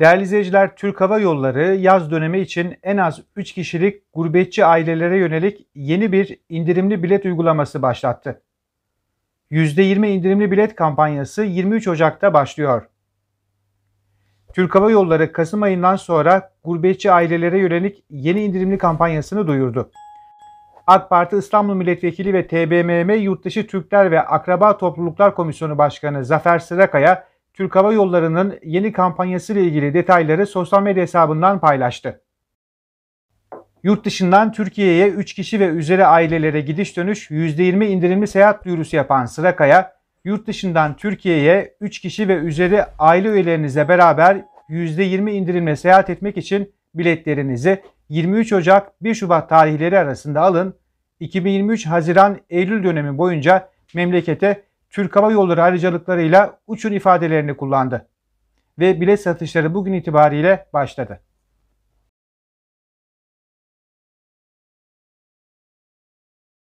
Değerli izleyiciler, Türk Hava Yolları yaz dönemi için en az 3 kişilik gurbetçi ailelere yönelik yeni bir indirimli bilet uygulaması başlattı. %20 indirimli bilet kampanyası 23 Ocak'ta başlıyor. Türk Hava Yolları Kasım ayından sonra gurbetçi ailelere yönelik yeni indirimli kampanyasını duyurdu. AK Parti İstanbul Milletvekili ve TBMM Yurtdışı Türkler ve Akraba Topluluklar Komisyonu Başkanı Zafer Sırakaya Türk Hava Yolları'nın yeni kampanyası ile ilgili detayları sosyal medya hesabından paylaştı. Yurt dışından Türkiye'ye 3 kişi ve üzeri ailelere gidiş dönüş %20 indirimli seyahat duyurusu yapan Sırakaya, yurt dışından Türkiye'ye 3 kişi ve üzeri aile üyelerinizle beraber %20 indirimle seyahat etmek için biletlerinizi 23 Ocak 1 Şubat tarihleri arasında alın. 2023 Haziran Eylül dönemi boyunca memlekete Türk Hava Yolları ayrıcalıklarıyla uçun ifadelerini kullandı ve bilet satışları bugün itibariyle başladı.